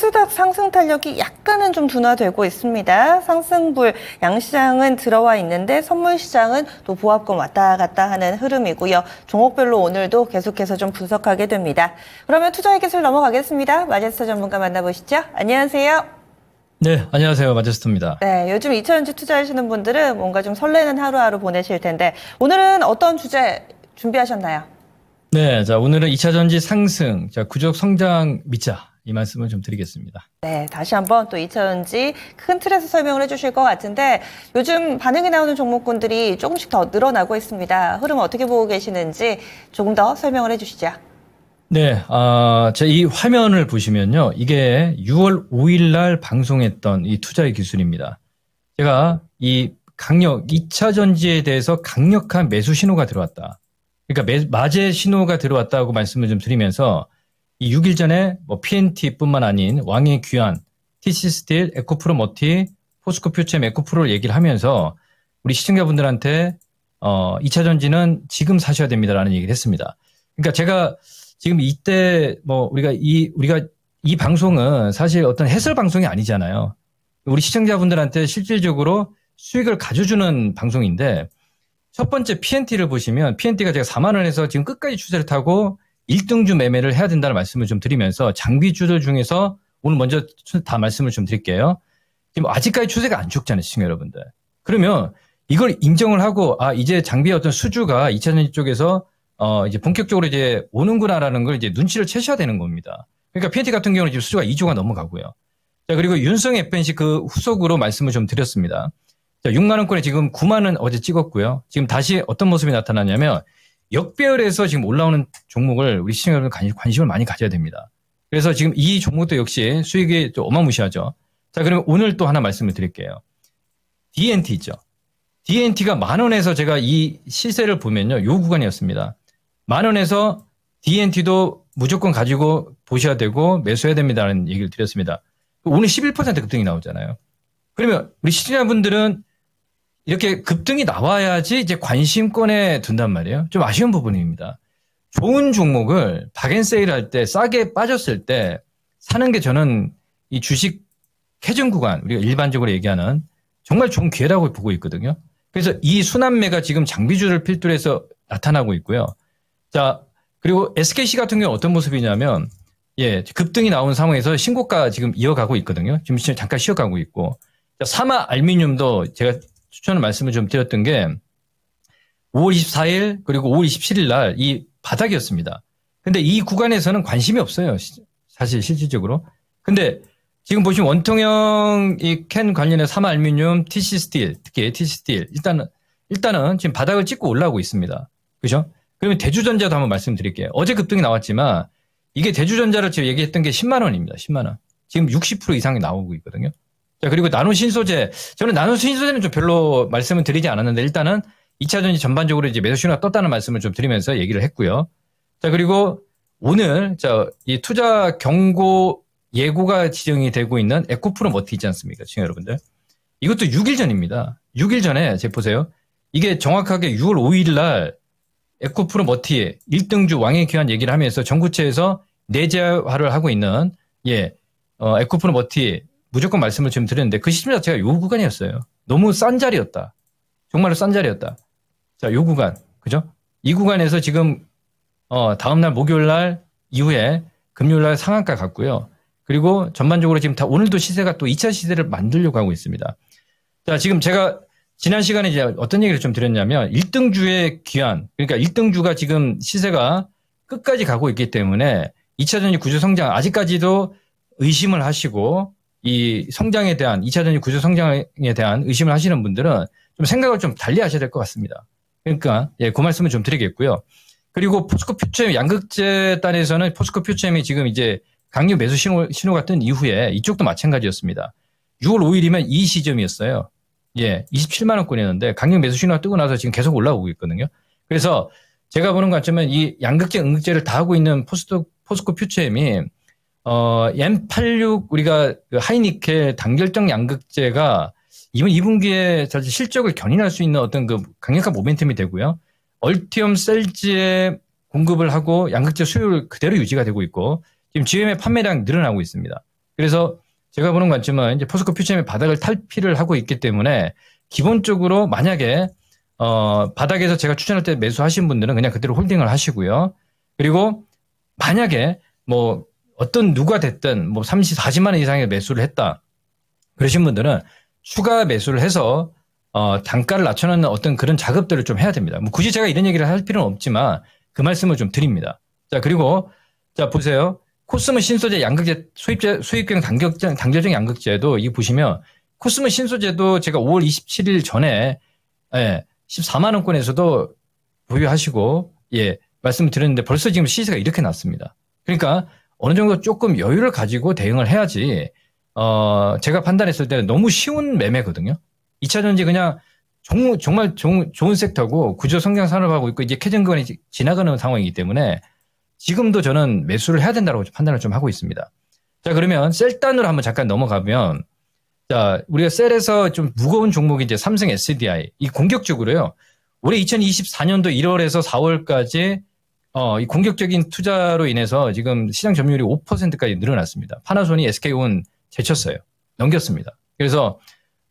코스닥 상승 탄력이 약간은 좀 둔화되고 있습니다. 상승불 양시장은 들어와 있는데 선물 시장은 또 보합권 왔다 갔다 하는 흐름이고요. 종목별로 오늘도 계속해서 좀 분석하게 됩니다. 그러면 투자의 기술 넘어가겠습니다. 마제스터 전문가 만나보시죠. 안녕하세요. 네, 안녕하세요. 마제스터입니다. 네, 요즘 2차전지 투자하시는 분들은 뭔가 좀 설레는 하루하루 보내실 텐데 오늘은 어떤 주제 준비하셨나요? 네, 자 오늘은 2차전지 상승, 자 구적 성장 미자 이 말씀을 좀 드리겠습니다. 네, 다시 한번 또 이차전지 큰 틀에서 설명을 해주실 것 같은데 요즘 반응이 나오는 종목군들이 조금씩 더 늘어나고 있습니다. 흐름 어떻게 보고 계시는지 조금 더 설명을 해주시죠. 네, 아, 제 이 화면을 보시면요. 이게 6월 5일 날 방송했던 이 투자의 기술입니다. 제가 이 강력, 2차 전지에 대해서 강력한 매수 신호가 들어왔다. 그러니까 매, 마제 신호가 들어왔다고 말씀을 좀 드리면서 이 6일 전에 뭐 PNT뿐만 아닌 왕의 귀환, TC스틸, 에코프로 머티, 포스코 표챔, 에코프로를 얘기를 하면서 우리 시청자분들한테 어, 2차 전지는 지금 사셔야 됩니다라는 얘기를 했습니다. 그러니까 제가 지금 이때 뭐 우리가 이 우리가 이 방송은 사실 어떤 해설 방송이 아니잖아요. 우리 시청자분들한테 실질적으로 수익을 가져주는 방송인데 첫 번째 PNT를 보시면 PNT가 제가 4만 원에서 지금 끝까지 추세를 타고 1등주 매매를 해야 된다는 말씀을 좀 드리면서 장비주들 중에서 오늘 먼저 다 말씀을 좀 드릴게요. 지금 아직까지 추세가 안 죽잖아요, 시청 여러분들. 그러면 이걸 인정을 하고 아 이제 장비의 어떤 수주가 2차전지 쪽에서 어 이제 본격적으로 이제 오는구나라는 걸 이제 눈치를 채셔야 되는 겁니다. 그러니까 PNT 같은 경우는 지금 수주가 2조가 넘어가고요. 자 그리고 윤성 FNC 그 후속으로 말씀을 좀 드렸습니다. 자 6만 원권에 지금 9만 원 어제 찍었고요. 지금 다시 어떤 모습이 나타났냐면 역배열에서 지금 올라오는 종목을 우리 시청자 여러분 관심, 관심을 많이 가져야 됩니다. 그래서 지금 이 종목도 역시 수익이 또 어마무시하죠. 자, 그러면 오늘 또 하나 말씀을 드릴게요. DNT 있죠. DNT가 만 원에서 제가 이 시세를 보면요. 요 구간이었습니다. 만 원에서 DNT도 무조건 가지고 보셔야 되고 매수해야 됩니다라는 얘기를 드렸습니다. 오늘 11% 급등이 나오잖아요. 그러면 우리 시청자분들은 이렇게 급등이 나와야지 이제 관심권에 둔단 말이에요. 좀 아쉬운 부분입니다. 좋은 종목을 박앤세일 할 때 싸게 빠졌을 때 사는 게 저는 이 주식 해준 구간 우리가 일반적으로 얘기하는 정말 좋은 기회라고 보고 있거든요. 그래서 이 순환매가 지금 장비주를 필두로 해서 나타나고 있고요. 자, 그리고 SKC 같은 경우는 어떤 모습이냐면 예, 급등이 나온 상황에서 신고가 지금 이어가고 있거든요. 지금 잠깐 쉬어가고 있고. 사마 알미늄도 제가 추천을 말씀을 좀 드렸던 게 5월 24일 그리고 5월 27일 날 이 바닥이었습니다. 근데 이 구간에서는 관심이 없어요. 사실 실질적으로. 근데 지금 보시면 원통형 이 캔 관련해 삼알루미늄, TC 스틸, 특히 TC 스틸 일단은 일단은 지금 바닥을 찍고 올라오고 있습니다. 그죠? 그러면 대주전자도 한번 말씀드릴게요. 어제 급등이 나왔지만 이게 대주전자를 제가 얘기했던 게 10만 원입니다. 10만 원. 지금 60% 이상이 나오고 있거든요. 자, 그리고 나노 신소재. 저는 나노 신소재는 좀 별로 말씀을 드리지 않았는데 일단은 2차전지 전반적으로 이제 매수 신호가 떴다는 말씀을 좀 드리면서 얘기를 했고요. 자, 그리고 오늘 자, 이 투자 경고 예고가 지정이 되고 있는 에코프로 머티 있지 않습니까? 지금 여러분들. 이것도 6일 전입니다. 6일 전에 제 보세요. 이게 정확하게 6월 5일 날 에코프로 머티 1등주 왕의 귀환 얘기를 하면서 전구체에서 내재화를 하고 있는 예, 어, 에코프로 머티 무조건 말씀을 지금 드렸는데 그 시점 자체가 요 구간이었어요. 너무 싼 자리였다. 정말로 싼 자리였다. 자, 요 구간. 그죠? 이 구간에서 지금 어, 다음날 목요일 날 이후에 금요일 날 상한가 갔고요. 그리고 전반적으로 지금 다 오늘도 시세가 또 2차 시세를 만들려고 하고 있습니다. 자, 지금 제가 지난 시간에 이제 어떤 얘기를 좀 드렸냐면 1등주의 귀환. 그러니까 1등주가 지금 시세가 끝까지 가고 있기 때문에 2차전지 구조 성장 아직까지도 의심을 하시고 이 성장에 대한 2차전지 구조 성장에 대한 의심을 하시는 분들은 좀 생각을 좀 달리 하셔야 될 것 같습니다. 그러니까 예, 그 말씀을 좀 드리겠고요. 그리고 포스코 퓨처엠 양극재단에서는 포스코 퓨처엠이 지금 이제 강류 매수 신호, 신호가 뜬 이후에 이쪽도 마찬가지였습니다. 6월 5일이면 이 시점이었어요. 예, 27만 원권이었는데 강력 매수 신호가 뜨고 나서 지금 계속 올라오고 있거든요. 그래서 제가 보는 관점은 이 양극재, 응극재를다 하고 있는 포스코, 포스코 퓨처엠이 어, 얀86 우리가 그 하이니켈 단결정 양극재가 이번 2분기에 사실 실적을 견인할 수 있는 어떤 그 강력한 모멘텀이 되고요. 얼티엄 셀즈에 공급을 하고 양극재 수요를 그대로 유지가 되고 있고 지금 GM의 판매량 늘어나고 있습니다. 그래서 제가 보는 관점은 이제 포스코 퓨처엠의 바닥을 탈피를 하고 있기 때문에 기본적으로 만약에 어, 바닥에서 제가 추천할 때 매수하신 분들은 그냥 그대로 홀딩을 하시고요. 그리고 만약에 뭐 어떤 누가 됐든 뭐 30, 40만 원 이상의 매수를 했다. 그러신 분들은 추가 매수를 해서 어, 단가를 낮춰놓는 어떤 그런 작업들을 좀 해야 됩니다. 뭐 굳이 제가 이런 얘기를 할 필요는 없지만 그 말씀을 좀 드립니다. 자, 그리고 자, 보세요. 코스모 신소재 양극재 수입제 수입경 단격장 단결적 양극재도 이거 보시면 코스모 신소재도 제가 5월 27일 전에 예, 14만 원권에서도 보유하시고 예, 말씀을 드렸는데 벌써 지금 시세가 이렇게 났습니다. 그러니까 어느 정도 조금 여유를 가지고 대응을 해야지 어 제가 판단했을 때는 너무 쉬운 매매거든요. 2차 전지 그냥 종, 정말 종, 좋은 섹터고 구조 성장 산업하고 있고 이제 캐정근이 지나가는 상황이기 때문에 지금도 저는 매수를 해야 된다고 판단을 좀 하고 있습니다. 자 그러면 셀단으로 한번 잠깐 넘어가면 자 우리가 셀에서 좀 무거운 종목이 이제 삼성 SDI 이 공격적으로요. 올해 2024년도 1월에서 4월까지 어, 이 공격적인 투자로 인해서 지금 시장 점유율이 5%까지 늘어났습니다. 파나소이 SK온 제쳤어요. 넘겼습니다. 그래서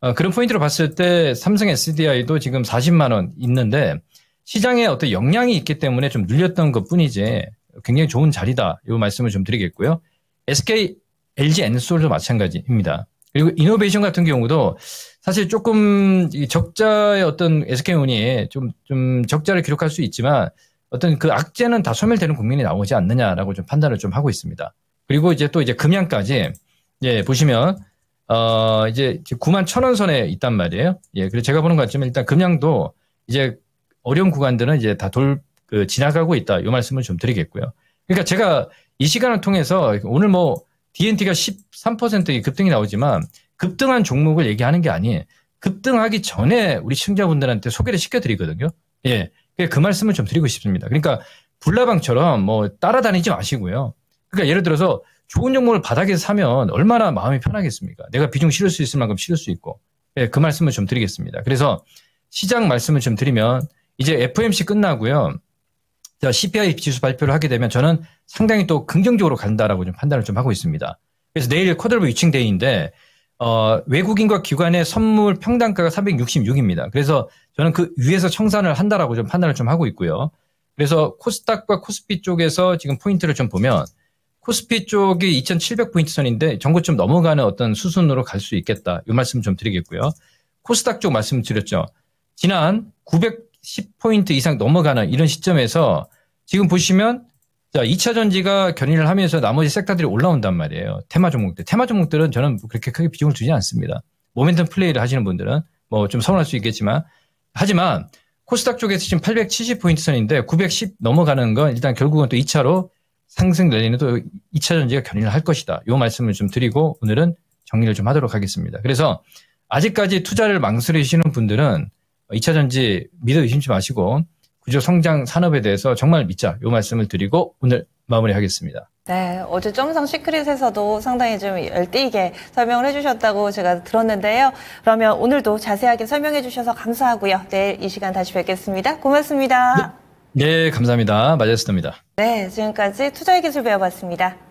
어, 그런 포인트로 봤을 때 삼성 SDI도 지금 40만 원 있는데 시장에 어떤 역량이 있기 때문에 좀늘렸던것 뿐이지 굉장히 좋은 자리다. 이 말씀을 좀 드리겠고요. SK LG 엔솔도 마찬가지입니다. 그리고 이노베이션 같은 경우도 사실 조금 적자의 어떤 SK온이 좀, 좀 적자를 기록할 수 있지만 어떤 그 악재는 다 소멸되는 국민이 나오지 않느냐라고 좀 판단을 좀 하고 있습니다. 그리고 이제 또 이제 금양까지 예, 보시면 어, 이제 9만 천원 선에 있단 말이에요. 예, 그래서 제가 보는 것 같지만 일단 금양도 이제 어려운 구간들은 이제 다 돌, 그, 지나가고 있다. 이 말씀을 좀 드리겠고요. 그러니까 제가 이 시간을 통해서 오늘 뭐 DNT가 13%의 급등이 나오지만 급등한 종목을 얘기하는 게아니에요 급등하기 전에 우리 시청자분들한테 소개를 시켜드리거든요. 예. 예, 그 말씀을 좀 드리고 싶습니다. 그러니까 불나방처럼 뭐 따라다니지 마시고요. 그러니까 예를 들어서 좋은 종목를 바닥에서 사면 얼마나 마음이 편하겠습니까? 내가 비중 실을 수 있을 만큼 실을 수 있고. 예, 그 말씀을 좀 드리겠습니다. 그래서 시장 말씀을 좀 드리면 이제 FMC 끝나고요. CPI 지수 발표를 하게 되면 저는 상당히 또 긍정적으로 간다라고 좀 판단을 좀 하고 있습니다. 그래서 내일 쿼들브 위칭데이인데 어, 외국인과 기관의 선물 평단가가 366입니다. 그래서 저는 그 위에서 청산을 한다라고 좀 판단을 좀 하고 있고요. 그래서 코스닥과 코스피 쪽에서 지금 포인트를 좀 보면 코스피 쪽이 2,700포인트 선인데 전고점 넘어가는 어떤 수순으로 갈 수 있겠다. 이 말씀 좀 드리겠고요. 코스닥 쪽 말씀드렸죠. 지난 910포인트 이상 넘어가는 이런 시점에서 지금 보시면 자, 2차 전지가 견인을 하면서 나머지 섹터들이 올라온단 말이에요. 테마 종목들. 테마 종목들은 저는 그렇게 크게 비중을 두지 않습니다. 모멘텀 플레이를 하시는 분들은 뭐 좀 서운할 수 있겠지만 하지만 코스닥 쪽에서 지금 870포인트 선인데 910 넘어가는 건 일단 결국은 또 2차로 상승 내리는 또 2차 전지가 견인을 할 것이다. 요 말씀을 좀 드리고 오늘은 정리를 좀 하도록 하겠습니다. 그래서 아직까지 투자를 망설이시는 분들은 2차 전지 믿어 의심치 마시고 구조 성장 산업에 대해서 정말 믿자 이 말씀을 드리고 오늘 마무리하겠습니다. 네, 어제 점성 시크릿에서도 상당히 좀 열띠게 설명을 해주셨다고 제가 들었는데요. 그러면 오늘도 자세하게 설명해주셔서 감사하고요. 내일 이 시간 다시 뵙겠습니다. 고맙습니다. 네, 네 감사합니다. 마제스입니다 네, 지금까지 투자의 기술 배워봤습니다.